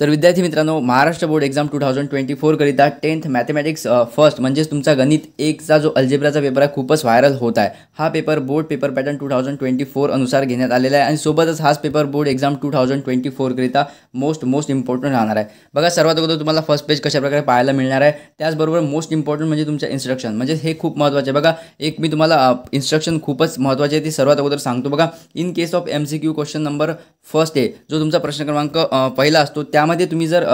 तर विद्यार्थी मित्रांनो Maharashtra board exam two thousand twenty फोरकरिता टेन्थ मॅथमॅटिक्स फर्स्ट म्हणजेच तुमचा गणित एकचा जो अल्जेब्राचा पेपर आहे खूपच व्हायरल होत आहे हा paper board paper pattern two thousand twenty four अनुसार घेण्यात आलेला आहे आणि सोबतच हाच paper board exam two thousand twenty फोरकरिता मोस्ट मोस्ट इम्पॉर्टंट राहणार आहे बघा सर्वात अगोदर तुम्हाला फर्स्ट पेज कशाप्रकारे पाहायला मिळणार आहे त्याचबरोबर मोस्ट इम्पॉर्टंट म्हणजे तुमच्या इन्स्ट्रक्शन म्हणजे हे खूप महत्त्वाचे बघा एक मी तुम्हाला इन्स्ट्रक्शन खूपच महत्त्वाचे आहे ती सर्वात अगोदर सांगतो बघा in case of M C Q question number first आहे जो तुमचा प्रश्न क्रमांक पहिला असतो त्या त्यामध्ये तुम्ही जर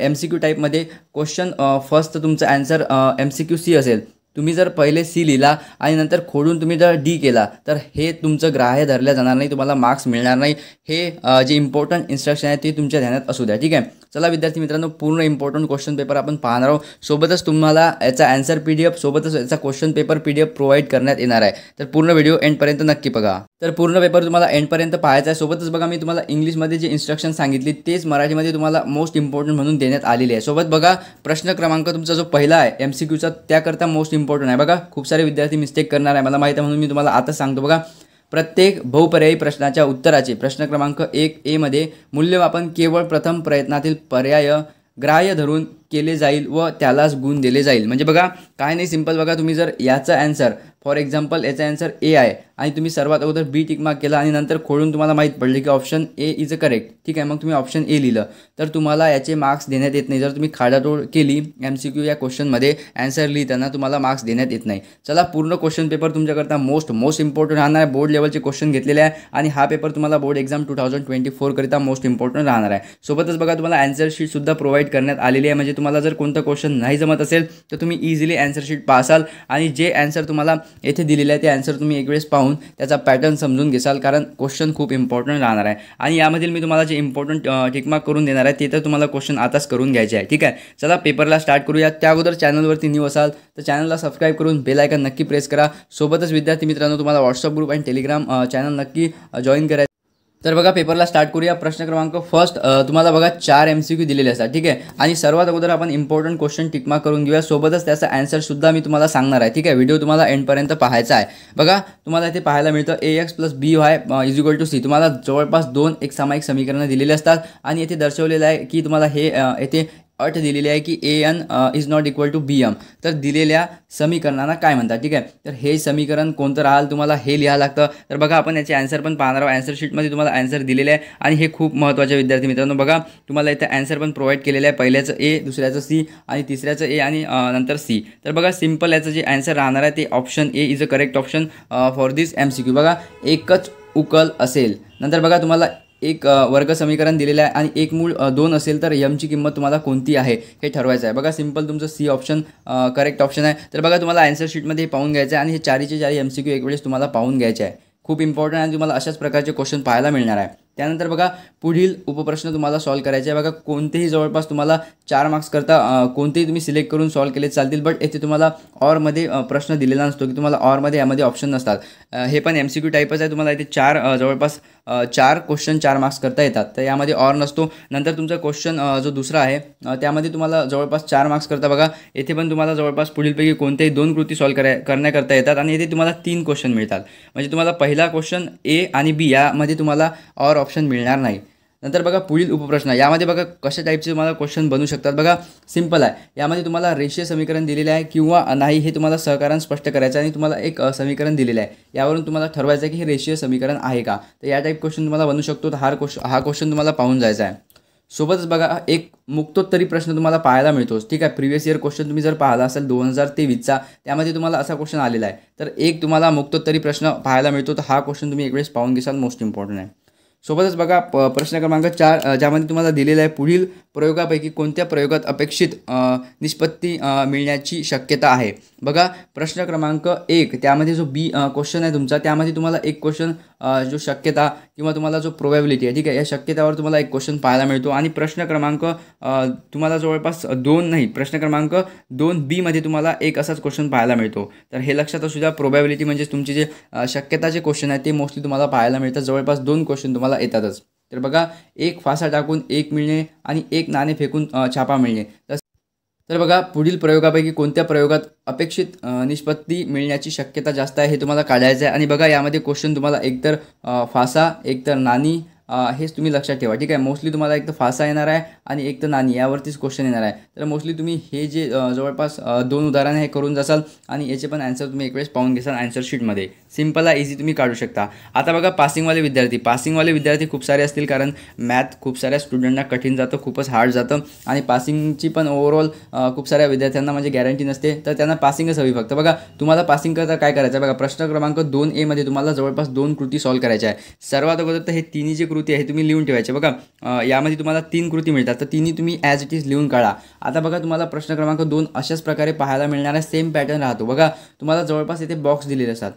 एम सी क्यू टाईपमध्ये क्वेश्चन फर्स्ट तुमचं answer M C Q C असेल तुम्ही जर पहिले सी लिहिला आणि नंतर खोडून तुम्ही जर डी केला तर हे तुमचं ग्राह्य धरलं जाणार नाही तुम्हाला मार्क्स मिळणार नाही हे जे इम्पॉर्टंट इन्स्ट्रक्शन आहे ते तुमच्या ध्यानात असू द्या ठीक आहे चला विद्यार्थी मित्रांनो पूर्ण इम्पॉर्टंट क्वेश्चन पेपर आपण पाहणार आहोत सोबतच तुम्हाला याचा अँसर पी डी एफ सोबतच याचा question paper P D F provide करण्यात येणार आहे तर पूर्ण व्हिडिओ एंडपर्यंत नक्की बघा तर पूर्ण पेपर तुम्हाला एंडपर्यंत पाहायचा आहे सोबतच बघा मी तुम्हाला इंग्लिशमध्ये जे इन्स्ट्रक्शन सांगितली तेच मराठीमध्ये तुम्हाला मोस्ट इम्पॉर्टंट म्हणून देण्यात आलेली आहे सोबत बघा प्रश्न क्रमांक तुमचा जो पहिला आहे एम सी क्यूचा त्याकरता मोस्ट इम्पॉर्टंट आहे बघा खूप सारे विद्यार्थी मिस्टेक करणार आहे मला माहिती आहे म्हणून मी तुम्हाला आता सांगतो बघा प्रत्येक बहुपर्यायी प्रश्नाच्या उत्तराचे प्रश्न क्रमांक एक एमध्ये मूल्यमापन केवळ प्रथम प्रयत्नातील पर्याय ग्राह्य धरून केले जाईल व त्यालाच गुण दिले जाईल म्हणजे बघा काय नाही सिंपल बघा तुम्ही जर याचा ॲन्सर फॉर एक्झाम्पल याचा ॲन्सर ए आहे आणि तुम्ही सर्वात अगोदर बी टिक मार्क केला आणि नंतर खोडून तुम्हाला माहीत पडले की option A is a correct ठीक आहे मग तुम्ही ऑप्शन ए लिहिलं तर तुम्हाला याचे मार्क्स देण्यात येत नाही जर तुम्ही खाडाडोळ केली एम सी क्यू या क्वेश्चनमध्ये लिहि लिहिताना तुम्हाला मार्क्स देण्यात येत नाही चला पूर्ण क्वेश्चन पेपर तुमच्याकरता मोस्ट मोस्ट इम्पॉर्टंट राहणार आहे बोर्ड लेवलचे क्वेश्चन घेतलेले आहे आणि हा पेपर तुम्हाला board exam two thousand twenty फोरकरिता मोस्ट इम्पॉर्टंट राहणार आहे सोबतच बघा तुम्हाला शीट शीटसुद्धा प्रोव्हाइड करण्यात आलेली आहे म्हणजे तुम्हाला जर कोणतं क्वेश्चन नाही जमत असेल तर तुम्ही इझिली शीट पाहाल आणि जे ॲन्सर तुम्हाला येथे दिलेलं आहे ते ॲन्सर तुम्ही एक वेळेस पाहून त्याचा पॅटर्न समजून घेसाल कारण क्वेश्चन खूप इम्पॉर्टंट राहणार आहे आणि यामधील मी तुम्हाला जे इम्पॉर्टंट टिकमार्क करून देणार आहे ते तर तुम्हाला क्वेश्चन आताच करून घ्यायचे आहे ठीक आहे चला पेपरला स्टार्ट करूया त्या अगोदर चॅनलवरती न्यू असाल तर चॅनलला सबस्क्राईब करून बेलायकन नक्की प्रेस करा सोबतच विद्यार्थी मित्रांनो तुम्हाला व्हॉट्सअप ग्रुप आणि टेलिग्राम चॅनल नक्की जॉईन करायचं तर बघा पेपरला स्टार्ट करूया प्रश्न क्रमांक फर्स्ट तुम्हाला बघा चार एम सी क्यू दिलेले असतात ठीक आहे आणि सर्वात अगोदर आपण इम्पॉर्टंट क्वेश्चन टिकमा करून घेऊया सोबतच त्याचा ॲन्सरसुद्धा मी तुम्हाला सांगणार आहे ठीक आहे व्हिडिओ तुम्हाला एंडपर्यंत पाहायचा आहे बघा तुम्हाला इथे पाहायला मिळतं a x plus b y is equal to c तुम्हाला जवळपास दोन एक सामायिक समीकरणं दिलेली असतात आणि येथे दर्शवलेलं आहे की तुम्हाला हे येथे अट दिलेली आहे की a n is not equal to b m तर दिलेल्या समीकरणांना काय म्हणतात ठीक आहे तर हे समीकरण कोणतं राहाल तुम्हाला हे लिहावं लागतं तर बघा आपण याचे आन्सर पण पाहणार आहोत आन्सर शीटमध्ये तुम्हाला आन्सर दिलेले आहे आणि हे खूप महत्त्वाचे विद्यार्थी मित्रांनो बघा तुम्हाला इथे आन्सर पण प्रोव्हाइड केलेलं आहे पहिल्याचं ए दुसऱ्याचं सी आणि तिसऱ्याचं ए आणि नंतर सी तर बघा सिम्पल याचं जे आन्सर राहणार आहे ते option A is a correct option for this M C Q बघा एकच उकल असेल नंतर बघा तुम्हाला एक वर्ग समीकरण दिलेलं आहे आणि एक मूळ दोन असेल तर यमची किंमत तुम्हाला कोणती आहे हे ठरवायचं आहे बघा सिम्पल तुमचं सी ऑप्शन करेक्ट ऑप्शन आहे तर बघा तुम्हाला आन्सर शीटमध्ये पाहून घ्यायचं आहे आणि हे चारीचे चारी एम सी क्यू एक वेळेस तुम्हाला पाहून घ्यायचे आहे खूप इम्पॉर्टंट आणि तुम्हाला अशाच प्रकारचे क्वेश्चन पाहायला मिळणार आहे त्यानंतर बघा पुढील उपप्रश्न तुम्हाला सॉल्व करायचे आहे बघा कोणतेही जवळपास तुम्हाला चार मार्क्स करता कोणतेही तुम्ही सिलेक्ट करून सॉल्व केले चालतील बट येथे तुम्हाला ऑरमध्ये प्रश्न दिलेला नसतो की तुम्हाला ऑरमध्ये यामध्ये ऑप्शन नसतात हे पण एम सी क्यू टाईपच आहे तुम्हाला इथे चार जवळपास चार क्वेश्चन चार मार्क्स करता येतात तर यामध्ये ऑर नसतो नंतर तुमचा क्वेश्चन जो दुसरा आहे त्यामध्ये तुम्हाला जवळपास चार मार्क्स करता बघा येथे पण तुम्हाला जवळपास पुढीलपैकी कोणत्याही दोन कृती सॉल्व कराय करण्याकरता येतात आणि येथे तुम्हाला तीन क्वेश्चन मिळतात म्हणजे तुम्हाला पहिला क्वेश्चन ए आणि बी यामध्ये तुम्हाला ऑर ऑप्शन मिळणार नाही नंतर बघा पुढील उपप्रश्न यामध्ये बघा कशा टाईपचे तुम्हाला क्वेश्चन बनू शकतात बघा सिंपल आहे यामध्ये तुम्हाला रेषीय समीकरण दिलेलं आहे किंवा नाही हे तुम्हाला सहकारण स्पष्ट करायचं आणि तुम्हाला एक समीकरण दिलेलं आहे यावरून तुम्हाला ठरवायचं आहे की हे रेषीय समीकरण आहे का तर या टाईप क्वेश्चन तुम्हाला बनू शकतो हा क्वेश्चन हा क्वेश्चन तुम्हाला पाहून जायचा आहे सोबतच बघा एक मुक्तोत्तरी प्रश्न तुम्हाला पाहायला मिळतोच ठीक आहे प्रिव्हियस इयर क्वेश्चन तुम्ही जर पाहिला असेल दोन हजार तेवीसचा त्यामध्ये तुम्हाला असा क्वेश्चन आलेला आहे तर एक तुम्हाला मुक्तोत्तरी प्रश्न पाहायला मिळतो तर हा क्वेश्चन तुम्ही एक वेळेस पाहून घेसाल मोस्ट इम्पॉर्टंट आहे सोबतच बघा प प्रश्न क्रमांक चार ज्यामध्ये तुम्हाला दिलेला आहे पुढील प्रयोगापैकी कोणत्या प्रयोगात अपेक्षित निष्पत्ती मिळण्याची शक्यता आहे बघा प्रश्न क्रमांक एक त्यामध्ये जो बी क्वेश्चन आहे तुमचा त्यामध्ये तुम्हाला एक क्वेश्चन जो शक्यता किंवा तुम्हाला जो प्रोबॅबिलिटी आहे ठीक आहे या शक्यतावर तुम्हाला एक क्वेश्चन पाहायला मिळतो आणि प्रश्न क्रमांक तुम्हाला जवळपास दोन नाही प्रश्न क्रमांक दोन बीमध्ये तुम्हाला एक असाच क्वेश्चन पाहायला मिळतो तर हे लक्षात असू द्या प्रोबॅबिलिटी म्हणजे तुमचे जे शक्यताचे क्वेश्चन आहेत ते मोस्टली तुम्हाला पाहायला मिळतात जवळपास दोन क्वेश्चन तुम्हाला येतातच तर बघा एक फासा टाकून एक मिळणे आणि एक नाणे फेकून छापा मिळणे तर तर बघा पुढील प्रयोगापैकी कोणत्या प्रयोगात अपेक्षित निष्पत्ती मिळण्याची शक्यता जास्त आहे हे तुम्हाला काढायचं आहे आणि बघा यामध्ये क्वेश्चन तुम्हाला एकतर फासा एकतर नाणी हेच तुम्ही लक्षात ठेवा ठीक आहे मोस्टली तुम्हाला एक तर फासा येणार आहे आणि एक तर नाणी यावरतीच क्वेश्चन येणार आहे तर मोस्टली तुम्ही हे जे जवळपास दोन उदाहरणं हे करून जासाल आणि याचे पण ॲन्सर तुम्ही एक वेळेस पाहून घेसाल आन्सर शीटमध्ये सिम्पल आहे इझी तुम्ही काढू शकता आता बघा पासिंगवाले विद्यार्थी पासिंगवाले विद्यार्थी खूप सारे असतील कारण मॅथ खूप साऱ्या स्टुडंटना कठीण जातं खूपच हार्ड जातं आणि पासिंगची पण ओव्हरऑल खूप साऱ्या विद्यार्थ्यांना म्हणजे गॅरंटी नसते तर त्यांना पासिंगच हवी फक्त बघा तुम्हाला पासिंग करता काय करायचं बघा प्रश्न क्रमांक दोन एमध्ये तुम्हाला जवळपास दोन कृती सॉल्व्ह करायच्या आहे सर्वात अगोदर तर हे तिन्ही जे कृती कृती आहे तुम्ही लिहून ठेवायचे बघा यामध्ये तुम्हाला तीन कृती मिळतात तर तिन्ही तुम्ही ॲज इट इज लिहून काढा आता बघा तुम्हाला प्रश्न क्रमांक दोन अशाच प्रकारे पाहायला मिळणारा सेम पॅटर्न राहतो बघा तुम्हाला जवळपास इथे बॉक्स दिलेले असतात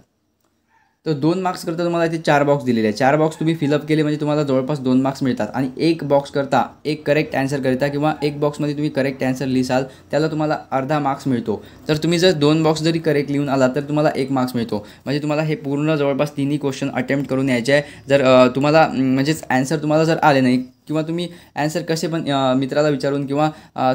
तर दोन मार्क्सकरता तुम्हाला इथे चार बॉक्स दिलेले आहे चार बॉक्स तुम्ही फिलअप केले म्हणजे तुम्हाला जवळपास दोन मार्क्स मिळतात आणि एक बॉक्स करता एक करेक्ट आन्सर करता किंवा एक बॉक्समध्ये तुम्ही करेक्ट आन्सर लिहिसाल त्याला तुम्हाला अर्धा मार्क्स मिळतो तर तुम्ही जर दोन बॉक्स जरी करेक्ट लिहून आला तर तुम्हाला एक मार्क्स मिळतो म्हणजे तुम्हाला हे पूर्ण जवळपास तिन्ही क्वेश्चन अटेम्प्ट करून यायचे आहे जर तुम्हाला म्हणजेच आन्सर तुम्हाला जर आले नाही किंवा तुम्ही ॲन्सर कसे पण मित्राला विचारून किंवा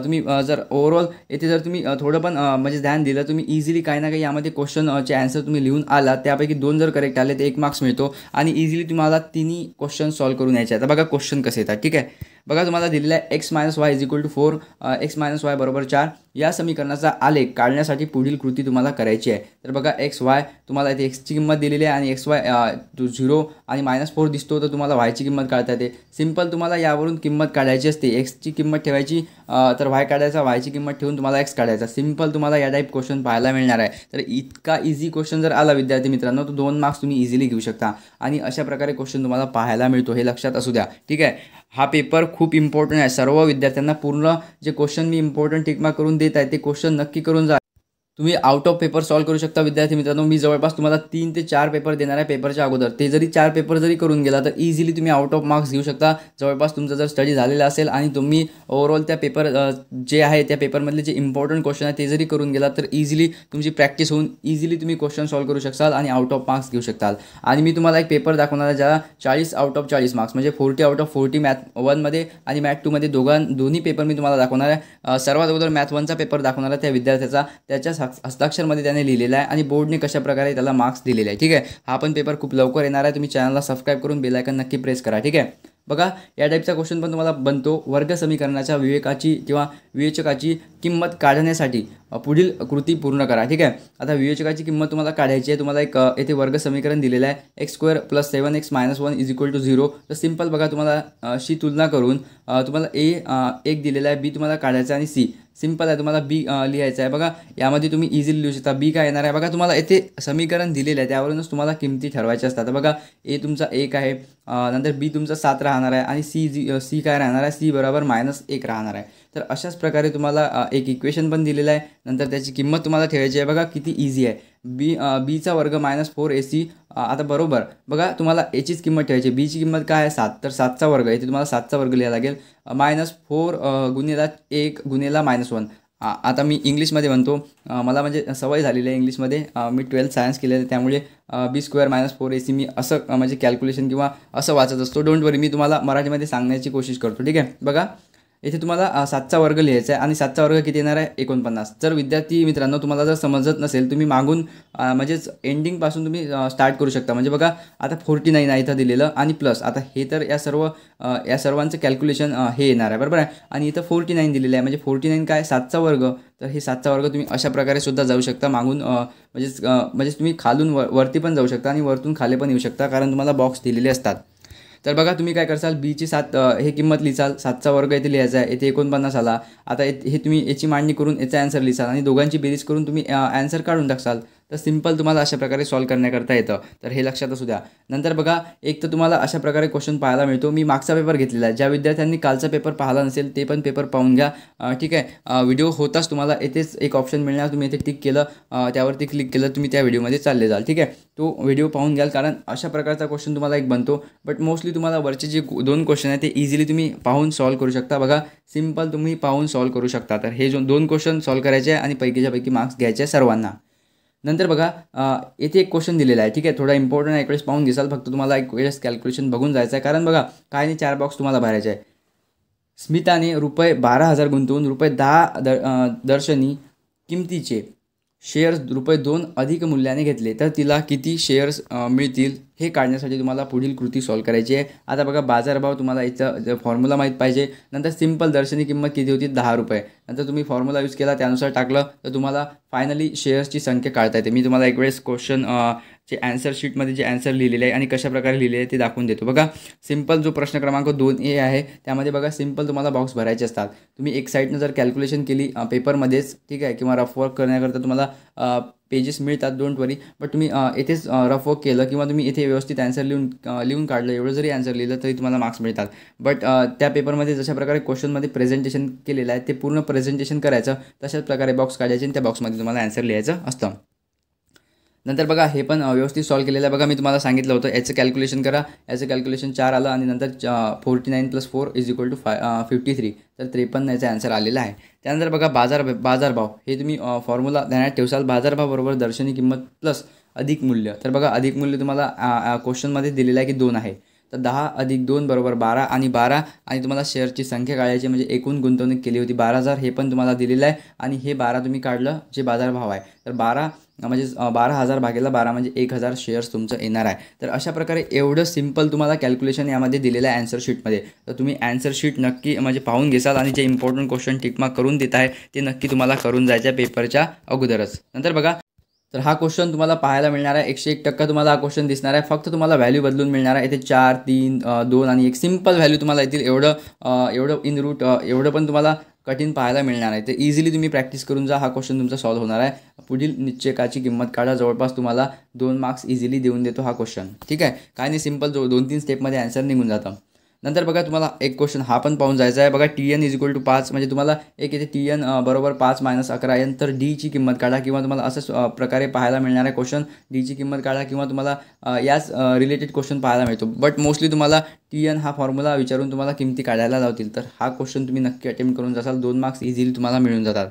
तुम्ही जर ओवरऑल येथे जर तुम्ही थोडं पण म्हणजे ध्यान दिलं तुम्ही इझिली काही ना काही यामध्ये क्वेश्चनचे ॲन्सर तुम्ही लिहून आला त्यापैकी दोन जर करेक्ट आले तर एक मार्क्स मिळतो आणि इझिली तुम्हाला तिन्ही क्वेश्चन सॉल्व्ह करून यायचे आता बघा क्वेश्चन कसे येतात ठीक आहे बघा तुम्हाला दिलेला आहे x minus y is equal to four x minus y बरोबर चार या समीकरणाचा आलेख काढण्यासाठी पुढील कृती तुम्हाला करायची आहे तर बघा एक्स वाय तुम्हाला इथे एक्सची किंमत दिलेली आहे आणि एक्स वाय झिरो आणि मायनस फोर दिसतो तर तुम्हाला वायची किंमत काढता येते सिम्पल तुम्हाला यावरून किंमत काढायची असते एक्सची किंमत ठेवायची तर वाय काढायचा वायची किंमत ठेवून तुम्हाला एक्स काढायचा सिम्पल तुम्हाला या टाईप क्वेश्चन पाहायला मिळणार आहे तर इतका इझी क्वेश्चन जर आला विद्यार्थी मित्रांनो तर दोन मार्क्स तुम्ही इझिली घेऊ शकता आणि अशा प्रकारे क्वेश्चन तुम्हाला पाहायला मिळतो हे लक्षात असू द्या ठीक आहे हा पेपर खूप इम्पॉर्टंट आहे सर्व विद्यार्थ्यांना पूर्ण जे क्वेश्चन मी इम्पॉर्टंट ठिकमा करून देत आहे ते क्वेश्चन नक्की करून जा तुम्ही आउट ऑफ पेपर सॉल्व करू शकता विद्यार्थी मित्रांनो मी जवळपास तुम्हाला तीन ते चार पेपर देणार आहे पेपरच्या अगोदर ते जरी चार पेपर जरी करून गेला तर इझिली तुम्ही आउट ऑफ मार्क्स घेऊ शकता जवळपास तुमचा जर स्टडी झालेला असेल आणि तुम्ही ओवरऑल त्या पेपर जे आहे त्या पेपरमधले जे इम्पॉर्टंट क्वेश्चन आहे ते जरी करून गेला तर इझिली तुमची प्रॅक्टिस होऊन इझिली तुम्ही क्वेश्चन सॉल्व्ह करू शकता आणि आउट ऑफ मार्क्स घेऊ शकता आणि मी तुम्हाला एक पेपर दाखवणार आहे ज्याला चाळीस आउट ऑफ चाळीस मार्क्स म्हणजे forty out of forty math वनमध्ये आणि मॅथ टूमध्ये दोघां दोन्ही पेपर मी तुम्हाला दाखवणार आहे सर्वात अगोदर मॅथ वनचा पेपर दाखवणार आहे त्या विद्यार्थ्याचा त्याच्या हस्ताक्षरमध्ये त्याने लिहिलेलं आहे आणि बोर्डने कशाप्रकारे त्याला मार्क्स दिलेले आहे ठीक आहे हा पण पेपर खूप लवकर येणार आहे तुम्ही चॅनलला सबस्क्राईब करून बेलायकन नक्की प्रेस करा ठीक आहे बघा या टाईपचा क्वेश्चन पण तुम्हाला बनतो वर्ग समीकरणाच्या विवेकाची किंवा विवेचकाची किंमत काढण्यासाठी पुढील कृती पूर्ण करा ठीक आहे आता विवेचकाची किंमत तुम्हाला काढायची आहे तुम्हाला एक येथे वर्ग समीकरण दिलेलं आहे x square plus seven x minus one is equal to zero तर सिम्पल बघा तुम्हाला शी तुलना करून तुम्हाला ए एक दिलेला आहे बी तुम्हाला काढायचा आणि सी सिम्पल आहे तुम्हाला बी लिहायचं आहे बघा यामध्ये तुम्ही इझिली लिहू शकता बी काय येणार आहे बघा तुम्हाला येथे समीकरण दिलेलं आहे त्यावरूनच तुम्हाला किमती ठरवायच्या असतात बघा ए तुमचा एक आहे नंतर बी तुमचा सात राहणार आहे आणि सी जी सी काय राहणार आहे सी बरोबर मायनस एक राहणार आहे तर अशाच प्रकारे तुम्हाला एक इक्वेशन पण दिलेलं आहे नंतर त्याची किंमत तुम्हाला ठेवायची आहे बघा किती इझी आहे बी बीचा वर्ग मायनस फोर ए सी आता बरोबर बघा तुम्हाला याचीच किंमत ठेवायची बीची किंमत काय आहे सात तर सातचा वर्ग इथे तुम्हाला सातचा वर्ग लिहायला लागेल मायनस फोर गुन्हेला एक गुन्हेला मायनस वन आता मी इंग्लिशमध्ये म्हणतो मला म्हणजे सवय झालेली आहे इंग्लिशमध्ये मी ट्वेल्थ सायन्स केलेलं आहे त्यामुळे b square minus four a c मी असं म्हणजे कॅल्क्युलेशन किंवा असं वाचत असतो डोंट वरी मी तुम्हाला मराठीमध्ये सांगण्याची कोशिश करतो ठीक आहे बघा येथे तुम्हाला सातचा वर्ग लिहायचा आहे आणि सातचा वर्ग किती येणार आहे एकोणपन्नास जर विद्यार्थी मित्रांनो तुम्हाला जर समजत नसेल तुम्ही मागून म्हणजेच एंडिंगपासून तुम्ही स्टार्ट करू शकता म्हणजे बघा आता फोर्टी नाईन आहे इथं दिलेलं आणि प्लस आता हे तर या सर्व या सर्वांचं कॅल्क्युलेशन हे येणार आहे बरोबर आहे आणि इथं फोर्टी नाईन दिलेलं आहे म्हणजे फोर्टी नाईन काय सातचा वर्ग तर हे सातचा वर्ग तुम्ही अशा प्रकारे सुद्धा जाऊ शकता मागून म्हणजेच म्हणजेच तुम्ही खालून व वरती पण जाऊ शकता आणि वरतून खाली पण येऊ शकता कारण तुम्हाला बॉक्स दिलेले असतात तर बघा तुम्ही काय करसाल बीची सात हे किंमत लिहिसाल सातचा वर्ग येथे लिहायचा आहे येथे एकोणपन्नास आला आता हे तुम्ही याची मांडणी करून याचा ॲन्सर लिहिसाल आणि दोघांची बेरीज करून तुम्ही अँसर काढून टाकसाल तर सिम्पल तुम्हाला अशा प्रकारे सॉल्व करण्याकरता येतं तर हे लक्षात असू द्या नंतर बघा एक तर तुम्हाला अशा प्रकारे क्वेश्चन पाहायला मिळतो मी मागचा पेपर घेतलेला आहे ज्या विद्यार्थ्यांनी कालचा पेपर पाहिला नसेल ते पण पेपर पाहून घ्या ठीक आहे व्हिडिओ होताच तुम्हाला येथेच एक ऑप्शन मिळणार तुम्ही इथे टिक केलं त्यावरती क्लिक केलं तुम्ही त्या व्हिडिओमध्ये चालले जाल ठीक आहे तो व्हिडिओ पाहून घ्याल कारण अशा प्रकारचा क्वेश्चन तुम्हाला एक बनतो बट मोस्टली तुम्हाला वरचे जे दोन क्वेश्चन आहे ते इझिली तुम्ही पाहून सॉल्व करू शकता बघा सिम्पल तुम्ही पाहून सॉल्व करू शकता तर हे जो दोन क्वेश्चन सॉल्व करायचे आहे आणि पैकीच्या पैकी मार्क्स घ्यायचे सर्वांना नंतर बघा येथे एक क्वेश्चन दिलेला आहे ठीक आहे थोडा इम्पॉर्टंट आहे वेळेस पाहून दिसाल फक्त तुम्हाला एक वेळेस कॅल्क्युलेशन बघून जायचं आहे कारण बघा काय नाही चार बॉक्स तुम्हाला भरायचे आहे स्मिताने रुपये बारा हजार गुंतवून रुपये दहा दर दर्शनी किमतीचे शेअर्स रुपये दोन अधिक मूल्याने घेतले तर तिला किती शेअर्स मिळतील हे काढण्यासाठी तुम्हाला पुढील कृती सॉल्व करायची आहे आता बघा बाजारभाव तुम्हाला इथं फॉर्म्युला माहीत पाहिजे नंतर सिम्पल दर्शनी किंमत किती होती दहा रुपये नंतर तुम्ही फॉर्म्युला यूज केला त्यानुसार टाकलं तर तुम्हाला फायनली शेअर्सची संख्या काढता येते मी तुम्हाला एक वेळेस क्वेश्चन जे ॲन्सर शीटमध्ये जे ॲन्सर लिहिलेले आहे आणि कशाप्रकारे लिहिले आहे ते दाखवून देतो बघा सिम्पल जो प्रश्न क्रमांक दोन ए आहे त्यामध्ये बघा सिम्पल तुम्हाला बॉक्स भरायचे असतात तुम्ही एक साईडनं जर कॅल्क्युलेशन केली पेपरमध्येच ठीक आहे किंवा रफ वर्क करण्याकरता तुम्हाला पेजेस मिळतात डोंट वरी बट तुम्ही इथेच रफ वर्क केलं किंवा तुम्ही इथे व्यवस्थित ॲन्सर लिहून लिहून काढलं एवढं जरी आन्सर लिहिलं तरी तुम्हाला मार्क्स मिळतात बट त्या पेपरमध्ये जशा प्रकारे क्वेश्चनमध्ये प्रेझेंटेशन केलेलं आहे ते पूर्ण प्रेझेंटेशन करायचं तशाच प्रकारे बॉक्स काढायचे आणि त्या बॉक्समध्ये तुम्हाला आन्सर लिहायचं असतं नंतर बघा हे पण व्यवस्थित सॉल्व केलेलं आहे बघा मी तुम्हाला सांगितलं होतं याचं कॅल्क्युलेशन करा याचं कॅल्क्युलेशन चार आलं आणि नंतर forty nine plus four is equal to five fifty three तर त्रेपन्न याचा आन्सर आलेला आहे त्यानंतर बघा बाजार बाजारभाव हे तुम्ही फॉर्म्युला ध्यानात ठेवसाल बरोबर दर्शनी किंमत प्लस अधिक मूल्य तर बघा अधिक मूल्य तुम्हाला क्वेश्चनमध्ये दिलेलं आहे की दोन आहे तर दहा अधिक दोन बरोबर बारा आणि बारा आणि तुम्हाला शेअरची संख्या काढायची म्हणजे एकूण गुंतवणूक केली होती बारा हजार हे पण तुम्हाला दिलेलं आहे आणि हे बारा तुम्ही काढलं जे भाव आहे तर बारा म्हणजे बारा हजार भागेला बारा म्हणजे एक हजार शेअर्स तुमचं येणार आहे तर अशा प्रकारे एवढं सिम्पल तुम्हाला कॅल्क्युलेशन यामध्ये दिलेलं आहे अँसर शीटमध्ये तर तुम्ही अँसर शीट नक्की म्हणजे पाहून घेसाल आणि जे इम्पॉर्टंट क्वेश्चन टिकमा करून देत आहे ते नक्की तुम्हाला करून जायचं पेपरच्या अगोदरच नंतर बघा तर हा क्वेश्चन तुम्हाला पाहायला मिळणार आहे एकशे एक टक्का तुम्हाला हा क्वेश्चन दिसणार आहे फक्त तुम्हाला व्हॅल्यू बदलून मिळणार आहे इथे चार तीन दोन आणि एक सिम्पल व्हॅल्यू तुम्हाला येतील एवढं एवढं इन रूट एवढं पण तुम्हाला कठीण पाहायला मिळणार आहे ते इझिली तुम्ही प्रॅक्टिस करून जा हा क्वेश्चन तुमचा सॉल्व्ह होणार आहे पुढील निश्चयकाची किंमत काढा जवळपास तुम्हाला दोन मार्क्स इझिली देऊन देतो हा क्वेश्चन ठीक आहे काय नाही सिम्पल जो दोन तीन स्टेपमध्ये आन्सर निघून जातं नंतर बघा तुम्हाला एक क्वेश्चन हा पण पाहून जायचा आहे बघा t n is equal to पाच म्हणजे तुम्हाला एक येथे टी एन बरोबर पाच मायनस अकरा एन तर डीची किंमत काढा किंवा तुम्हाला असं प्रकारे पाहायला मिळणार आहे क्वेश्चन डीची किंमत काढा किंवा तुम्हाला याच रिलेटेड क्वेश्चन पाहायला मिळतो बट मोस्टली तुम्हाला टी एन हा फॉर्म्युला विचारून तुम्हाला किमती काढायला लावतील तर हा क्वेश्चन तुम्ही नक्की अटेम्प्ट करून जासाल दोन मार्क्स इझिली तुम्हाला मिळून जातात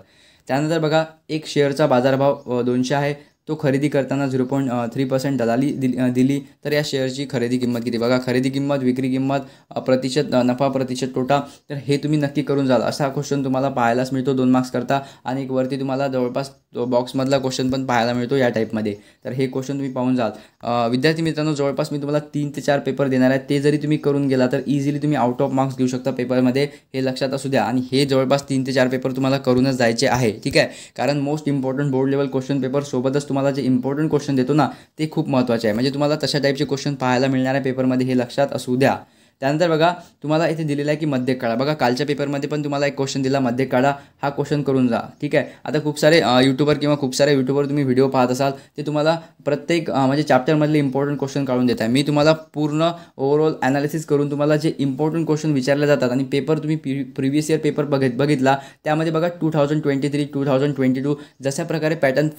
त्यानंतर बघा एक शेअरचा बाजारभाव दोनशे आहे तो खरेदी करताना झिरो पॉईंट थ्री पर्सेंट दलाली दिली दिली तर या शेअरची खरेदी किंमत किती बघा खरेदी किंमत विक्री किंमत प्रतिशत नफा प्रतिशत तोटा तर हे तुम्ही नक्की करून जाल असा क्वेश्चन तुम्हाला पाहायलाच मिळतो दोन मार्क्स करता आणि एक वरती तुम्हाला जवळपास बॉक्समधला क्वेश्चन पण पाहायला मिळतो या टाईपमध्ये तर हे क्वेश्चन तुम्ही पाहून जाल विद्यार्थी मित्रांनो जवळपास मी तुम्हाला तीन ते चार पेपर देणार आहे ते जरी तुम्ही करून गेला तर इझिली तुम्ही आउट ऑफ मार्क्स घेऊ शकता पेपरमध्ये हे लक्षात असू द्या आणि हे जवळपास तीन ते चार पेपर तुम्हाला करूनच जायचे आहे ठीक आहे कारण most important board level question paper सोबतच तुम्हाला जे इम्पॉर्टंट क्वेश्चन देतो ना ते खूप महत्त्वाचे आहे म्हणजे तुम्हाला तशा टाईपचे क्वेश्चन पाहायला मिळणाऱ्या पेपरमध्ये हे लक्षात असू द्या त्यानंतर बघा तुम्हाला इथे दिलेलं आहे की मध्य काळा बघा कालच्या पेपरमध्ये पण तुम्हाला एक क्वेश्चन दिला मध्य काळा हा क्वेश्चन करून जा ठीक आहे आता खूप सारे यूट्यूबर किंवा खूप सारे यूट्यूबर तुम्ही व्हिडिओ पाहत असाल ते तुम्हाला प्रत्येक म्हणजे चॅप्टरमधले इम्पॉर्टंट क्वेश्चन काढून देत आहे मी तुम्हाला पूर्ण ओव्हरऑल ॲनालिसिस करून तुम्हाला जे इम्पॉर्टंट क्वेश्चन विचारले जातात आणि पेपर तुम्ही प्रिव्हियस इयर पेपर बघित बघितला त्यामध्ये बघा two thousand twenty three two thousand twenty two जशा प्रकारे पॅटर्न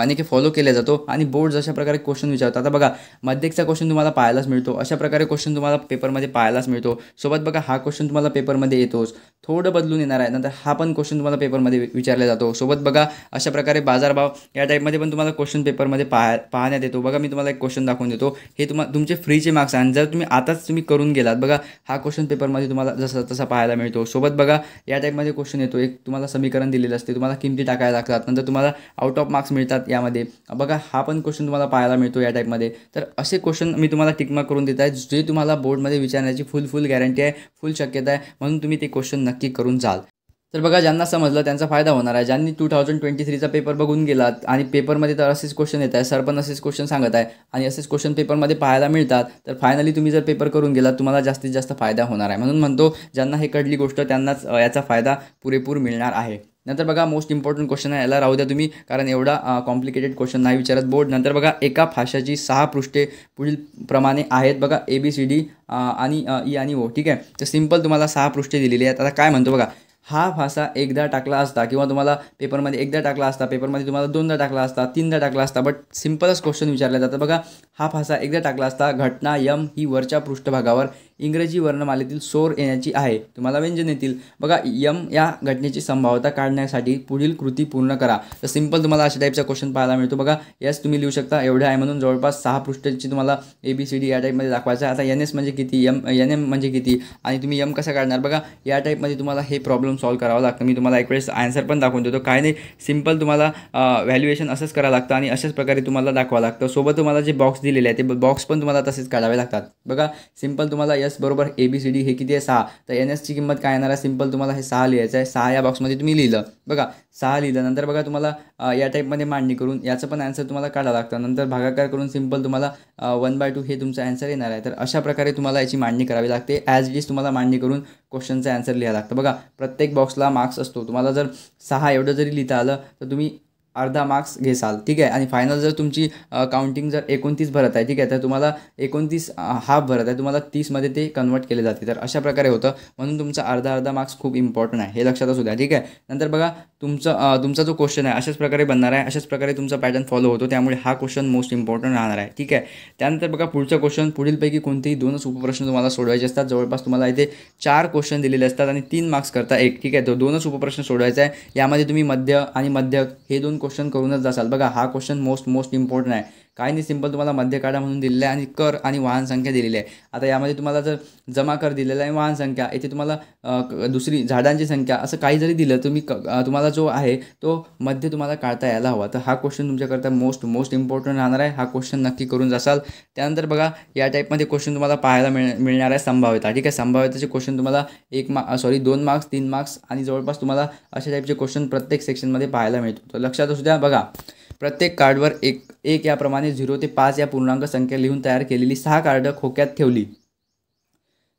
आणि की फॉलो केला जातो आणि बोर्ड जशा प्रकारे क्वेश्चन विचारतो आता बघा मध्येचा क्वेश्चन तुम्हाला पाहायलाच मिळतो अशा प्रकारे क्वेश्चन तुम्हाला पेपरमध्ये पाहायलाच मिळतो सोबत बघा हा क्वेश्चन तुम्हाला पेपरमध्ये येतोच थोडं बदलून येणार आहे नंतर हा पण क्वेश्चन तुम्हाला पेपरमध्ये विचारला जातो सोबत बघा अशा प्रकारे बाजारभाव या टाईपमध्ये पण तुम्हाला क्वेश्चन पेपरमध्ये पाहा पाहण्यात येतो बघा मी तुम्हाला एक क्वेश्चन दाखवून देतो हे तुम्हा तुमचे फ्रीचे मार्क्स आणि जर तुम्ही आताच तुम्ही करून गेलात बघा हा क्वेश्चन पेपरमध्ये तुम्हाला जसा तसा पाहायला मिळतो सोबत बघा या टाईपमध्ये क्वेश्चन येतो एक तुम्हाला समीकरण दिलेलं असते तुम्हाला किमती टाकायला लागतात नंतर तुम्हाला आउट ऑफ मार्क्स मिळतात यामध्ये बघा हा पण क्वेश्चन तुम्हाला पाहायला मिळतो या टाईपमध्ये तर असे क्वेश्चन मी तुम्हाला टिकमार्क करून देत आहे जे तुम्हाला बोर्डमध्ये विचार जाण्याची फुल फुल गॅरंटी आहे फुल शक्यता आहे म्हणून तुम्ही ते क्वेश्चन नक्की करून जाल तर बघा ज्यांना समजलं त्यांचा फायदा होणार आहे ज्यांनी टू थाउजंड ट्वेंटी थ्रीचा पेपर बघून गेलात आणि पेपरमध्ये तर असेच क्वेश्चन येत आहे सर पण असेच क्वेश्चन सांगत आहे आणि असेच क्वेश्चन पेपरमध्ये पाहायला मिळतात तर फायनली तुम्ही जर पेपर करून गेलात तुम्हाला जास्तीत जास्त फायदा होणार आहे म्हणून म्हणतो ज्यांना हे कडली गोष्ट त्यांनाच याचा फायदा पुरेपूर मिळणार आहे नंतर बघा मोस्ट इम्पॉर्टंट क्वेश्चन आहे याला राहू द्या तुम्ही कारण एवढा कॉम्प्लिकेटेड क्वेश्चन नाही विचारत बोर्ड नंतर बघा एका फाशाची सहा पृष्ठे पुढील प्रमाणे आहेत बघा ए बी सी डी आणि ई e आणि ओ ठीक आहे तर सिम्पल तुम्हाला सहा पृष्ठे दिलेली आहेत आता काय म्हणतो बघा हा फासा एकदा टाकला असता किंवा तुम्हाला पेपरमध्ये एकदा टाकला असता पेपरमध्ये तुम्हाला दोनदा टाकला असता तीनदा टाकला असता बट सिम्पलच क्वेश्चन विचारला जातं बघा हा फासा एकदा टाकला असता घटना यम ही वरच्या पृष्ठभागावर इंग्रजी वर्णमालेतील सोर येण्याची आहे तुम्हाला व्यंजन येतील बघा यम या घटनेची संभाव्यता काढण्यासाठी पुढील कृती पूर्ण करा तर सिंपल तुम्हाला अशा टाईपचा क्वेश्चन पाहायला मिळतो बघा यस तुम्ही लिहू शकता एवढे आहे म्हणून जवळपास सहा पृष्ठांची तुम्हाला ए बी सी डी या टाईपमध्ये दाखवायचं आहे आता एन एस म्हणजे किती यम एन एम म्हणजे किती आणि तुम्ही यम कसा काढणार बघा या टाईपमध्ये तुम्हाला हे प्रॉब्लेम सॉल्व करावं लागतं मी तुम्हाला एक वेळेस आन्सर पण दाखवून देतो काय नाही सिंपल तुम्हाला व्हॅल्युएशन असंच करावं लागतं आणि अशाच प्रकारे तुम्हाला दाखवावं लागतं सोबत तुम्हाला जे बॉक्स दिलेले आहे ते बॉक्स पण तुम्हाला तसेच काढावे लागतात बघा सिंपल तुम्हाला यस एस बरोबर ए बी सी डी हे किती आहे सहा तर एन एसची किंमत काय येणार आहे सिंपल तुम्हाला हे सहा लिहायचं आहे सहा या बॉक्समध्ये तुम्ही लिहिलं बघा सहा लिहिलं नंतर बघा तुम्हाला या टाईपमध्ये मांडणी करून याचं पण आन्सर तुम्हाला काढा लागतं नंतर भागाकार करून सिम्पल तुम्हाला वन बाय टू हे तुमचा आन्सर येणार आहे तर अशा प्रकारे तुम्हाला याची मांडणी करावी लागते ॲज इट इज तुम्हाला मांडणी करून क्वेश्चनचा आन्सर लिहायला लागतं बघा प्रत्येक बॉक्सला मार्क्स असतो तुम्हाला जर सहा एवढं जरी लिहिता आलं तर तुम्ही अर्धा मार्क्स घेसाल ठीक आहे आणि फायनल जर तुमची काउंटिंग जर एकोणतीस भरत आहे ठीक आहे तर तुम्हाला एकोणतीस हाफ भरत आहे तुम्हाला तीसमध्ये ते कन्वर्ट केले जाते तर अशा प्रकारे होतं म्हणून तुमचा अर्धा अर्धा मार्क्स खूप इम्पॉर्टंट आहे हे लक्षात असू द्या ठीक आहे नंतर बघा तुमचं तुमचा जो क्वेश्चन आहे अशाच प्रकारे बनणार आहे अशाच प्रकारे तुमचा पॅटर्न फॉलो होतो त्यामुळे हा क्वेश्चन मोस्ट इम्पॉर्टंट राहणार आहे ठीक आहे त्यानंतर बघा पुढचा क्वेश्चन पुढीलपैकी कोणतेही दोनच उपप्रश्न तुम्हाला सोडवायचे असतात जवळपास तुम्हाला इथे चार क्वेश्चन दिलेले असतात आणि तीन मार्क्स करता एक ठीक आहे तो दोनच उपप्रश्न सोडवायचा आहे यामध्ये तुम्ही मध्य आणि मध्य हे दोन क्वेश्चन करूनच जासाल बघा हा क्वेश्चन मोस्ट मोस्ट इम्पॉर्टंट आहे काही नाही सिंपल तुम्हाला मध्य काढा म्हणून दिलेलं आहे आणि कर आणि वाहन संख्या दिलेली आहे आता यामध्ये तुम्हाला जर जमा कर दिलेला आहे वाहन संख्या येथे तुम्हाला दुसरी झाडांची संख्या असं काही जरी दिलं तुम्ही क तुम्हाला जो आहे तो मध्य तुम्हाला काढता यायला हवा तर हा क्वेश्चन तुमच्याकरता मोस्ट मोस्ट इम्पॉर्टंट राहणार आहे हा क्वेश्चन नक्की करून जासाल त्यानंतर बघा या टाईपमध्ये क्वेश्चन तुम्हाला पाहायला मिळ मिळणार आहे संभाव्यता ठीक आहे संभाव्यताचे क्वेश्चन तुम्हाला एक मा सॉरी दोन मार्क्स तीन मार्क्स आणि जवळपास तुम्हाला अशा टाईपचे क्वेश्चन प्रत्येक सेक्शनमध्ये पाहायला मिळतो तर लक्षात असू द्या बघा प्रत्येक कार्डवर एक एक याप्रमाणे झिरो ते पाच या पूर्णांक संख्या लिहून तयार केलेली सहा कार्ड खोक्यात ठेवली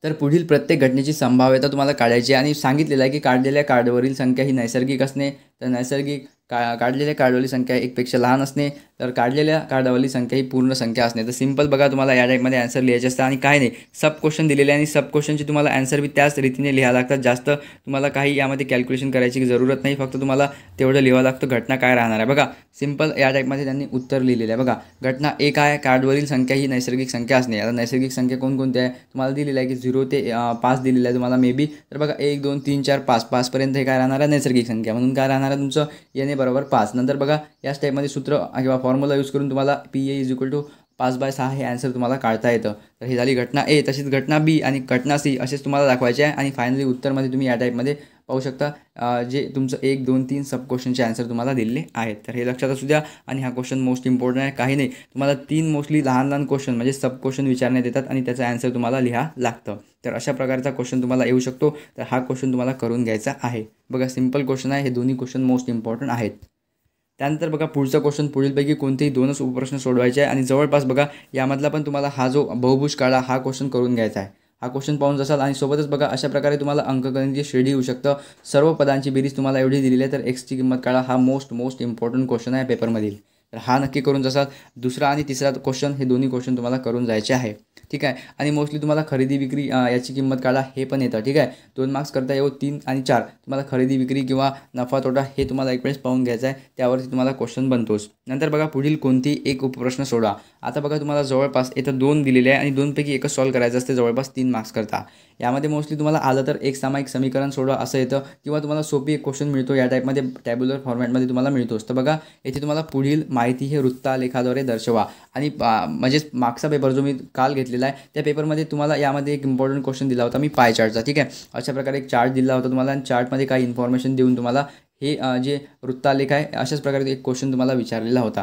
तर पुढील प्रत्येक घटनेची संभाव्यता तुम्हाला काढायची आणि सांगितलेलं आहे की काढलेल्या कार्डवरील संख्या ही नैसर्गिक असणे तर नैसर्गिक का काढलेल्या कार्डवाली संख्या एकपेक्षा लहान असणे तर काढलेल्या कार्डावाली संख्या ही पूर्ण संख्या असणे तर सिंपल बघा तुम्हाला या टाईपमध्ये आन्सर लिहायचे असतात आणि काय नाही सब क्वेश्चन दिलेले आणि सब क्वेश्चनची तुम्हाला आन्सर बी त्याच रीतीने लिहावं लागतात जास्त तुम्हाला काही यामध्ये कॅल्क्युलेशन करायची जरूरत नाही फक्त तुम्हाला तेवढं लिहावं लागतं घटना काय राहणार आहे बघा सिंपल या टाईपमध्ये त्यांनी उत्तर लिहिलेलं आहे बघा घटना एक आहे कार्डवरील संख्या ही नैसर्गिक संख्या असणे आता नैसर्गिक संख्या कोणकोणत्या आहे तुम्हाला दिलेलं आहे की झिरो ते पाच दिलेलं आहे तुम्हाला मे बी तर बघा एक दोन तीन चार पाच पाचपर्यंत हे काय राहणार आहे नैसर्गिक संख्या म्हणून काय राहणार आहे तुमचं येणे बरोबर पाच नंतर बघा या स्टेपमध्ये सूत्र किंवा फॉर्म्युला यूज करून तुम्हाला p a is equal to पाच बाय सहा हे आन्सर तुम्हाला काढता येतं तर ही झाली घटना ए तशीच घटना बी आणि घटना सी असेच तुम्हाला दाखवायचे आहे आणि फायनली उत्तरमध्ये तुम्ही या टाईपमध्ये पाहू शकता जे तुमचं एक दोन तीन सब क्वेश्चनचे आन्सर तुम्हाला दिलेले आहेत तर हे लक्षात असू द्या आणि हा क्वेश्चन मोस्ट इम्पॉर्टंट आहे काही नाही तुम्हाला तीन मोस्टली लहान लहान क्वेश्चन म्हणजे सब क्वेश्चन विचारण्यात येतात आणि त्याचा आन्सर तुम्हाला लिहा लागतं तर अशा प्रकारचा क्वेश्चन तुम्हाला येऊ शकतो तर हा क्वेश्चन तुम्हाला करून घ्यायचा आहे बघा सिम्पल क्वेश्चन आहे हे दोन्ही क्वेश्चन मोस्ट इम्पॉर्टंट आहेत त्यानंतर बघा पुढचा क्वेश्चन पुढीलपैकी कोणतेही दोनच उपप्रश्न सोडवायचे आहे आणि जवळपास बघा यामधला पण तुम्हाला हा जो बहुभुज काळा हा क्वेश्चन करून घ्यायचा आहे हा क्वेश्चन पाहून जसाल आणि सोबतच बघा अशा प्रकारे तुम्हाला अंकगणितीय श्रेणी येऊ शकतं सर्व पदांची बेरीज तुम्हाला एवढी दिलेली आहे तर एक्सची किंमत काढा हा मोस्ट मोस्ट इम्पॉर्टंट क्वेश्चन आहे पेपरमधील तर हा नक्की करून जसाल दुसरा आणि तिसरा क्वेश्चन हे दोन्ही क्वेश्चन तुम्हाला करून जायचे आहे ठीक आहे आणि मोस्टली तुम्हाला खरेदी विक्री याची किंमत काढा हे पण येतं ठीक आहे दोन मार्क्स करता येऊ तीन आणि चार तुम्हाला खरेदी विक्री किंवा नफा तोटा हे तुम्हाला एक वेळेस पाहून घ्यायचं आहे त्यावरती तुम्हाला क्वेश्चन बनतोच नंतर बघा पुढील कोणती एक उपप्रश्न सोडा आता बघा तुम्हाला जवळपास इथं दोन दिलेले आहे आणि दोनपैकी एकच सॉल्व करायचं असते जवळपास तीन मार्क्स करता यामध्ये मोस्टली तुम्हाला आलं तर एक सामायिक समीकरण सोडवा असं येतं किंवा तुम्हाला सोपी एक क्वेश्चन मिळतो या टाईपमध्ये टॅब्युलर फॉर्मॅटमध्ये तुम्हाला मिळतो तर बघा येथे तुम्हाला पुढील माहिती हे वृत्तालेखाद्वारे दर्शवा आणि म्हणजेच मागचा पेपर जो मी काल घेतलेला दिला आहे त्या पेपरमध्ये तुम्हाला यामध्ये एक इम्पॉर्टंट क्वेश्चन दिला होता मी पाय चार्टचा ठीक आहे अशा प्रकारे एक चार्ट दिला होता तुम्हाला आणि चार्टमध्ये काही इन्फॉर्मेशन देऊन तुम्हाला हे जे वृत्तालेख आहे अशाच प्रकारे एक क्वेश्चन तुम्हाला विचारलेला होता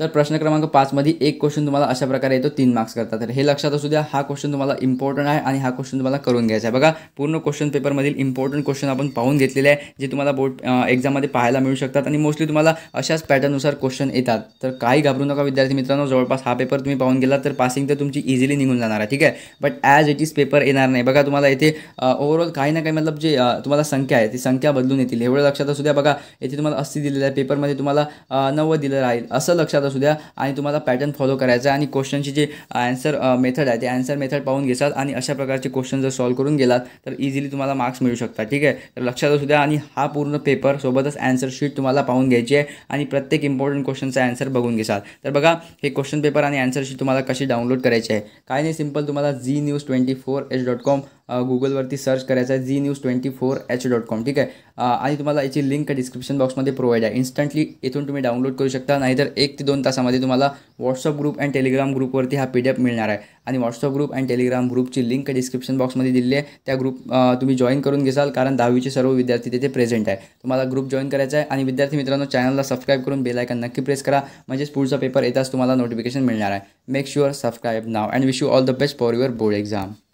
तर प्रश्न क्रमांक पाचमध्ये एक क्वेश्चन तुम्हाला अशा प्रकारे येतो तीन मार्क्स करता तर हे लक्षात असू द्या हा क्वेश्चन तुम्हाला इम्पॉर्टंट आहे आणि हा क्वेश्चन तुम्हाला करून घ्यायचा आहे बघा पूर्ण क्वेश्चन पेपरमधील इम्पॉर्टंट क्वेश्चन आपण पाहून घेतलेले आहे जे तुम्हाला बोर्ड एक्झाममध्ये पाहायला मिळू शकतात आणि मोस्टली तुम्हाला अशाच पॅटर्ननुसार क्वेश्चन येतात तर काही घाबरू नका विद्यार्थी मित्रांनो जवळपास हा पेपर तुम्ही पाहून गेला तर पासिंग तर तुमची इझिली निघून जाणार आहे ठीक आहे but as it is paper येणार नाही बघा तुम्हाला येथे ओव्हरऑल काही ना काही मतलब जे तुम्हाला संख्या आहे ती संख्या बदलून येतील एवढं लक्षात असू द्या बघा येथे तुम्हाला अस्सी दिलेलं आहे पेपरमध्ये तुम्हाला नव्वद दिलं राहील असं लक्षात असू द्या आणि तुम्हाला पॅटर्न फॉलो करायचा आणि क्वेश्चनची जी ॲन्सर मेथड आहे ते ॲन्सर मेथड पाहून घेसाल आणि अशा प्रकारचे क्वेश्चन जर सॉल्व्ह करून गेलात तर इझिली तुम्हाला मार्क्स मिळू शकतात ठीक आहे तर लक्षात असू द्या आणि हा पूर्ण पेपर सोबतच ॲन्सर शीट तुम्हाला पाहून घ्यायची आहे आणि प्रत्येक इम्पॉर्टंट क्वेश्चनचा आन्सर बघून घेसाल तर बघा हे क्वेश्चन पेपर आणि आन्सर शीट तुम्हाला कशी डाउनलोड करायची आहे काय नाही सिम्पल तुम्हाला Zee news twenty four H dot com गुगलवरती सर्च करायचं आहे Zee news twenty four H dot com ठीक आहे आणि तुम्हाला याची लिंक डिस्क्रिप्शन बॉक्समध्ये प्रोव्हाइड आहे इन्स्टंटली इथून तुम्ही डाउनलोड करू शकता नाहीतर एक ते दोन तासामध्ये तुम्हाला व्हॉट्सअप ग्रुप अँड टेलिग्राम ग्रुपवरती हा पी डी एफ मिळणार आहे आणि व्हॉट्सअप ग्रुप अँड टेलिग्राम ग्रुपची लिंक डिस्क्रिप्शन बॉक्समध्ये दिली आहे त्या ग्रुप तुम्ही जॉईन करून घेसाल कारण दहावीचे सर्व विद्यार्थी तिथे प्रेझेंट आहे तुम्हाला ग्रुप जॉईन करायचा आहे आणि विद्यार्थी मित्रांनो चॅनलला सबस्क्राईब करून बेलायकन नक्की प्रेस करा म्हणजेच पुढचा पेपर येताच तुम्हाला नोटिफिकेशन मिळणार आहे make sure subscribe now and wish you all the best for your board exam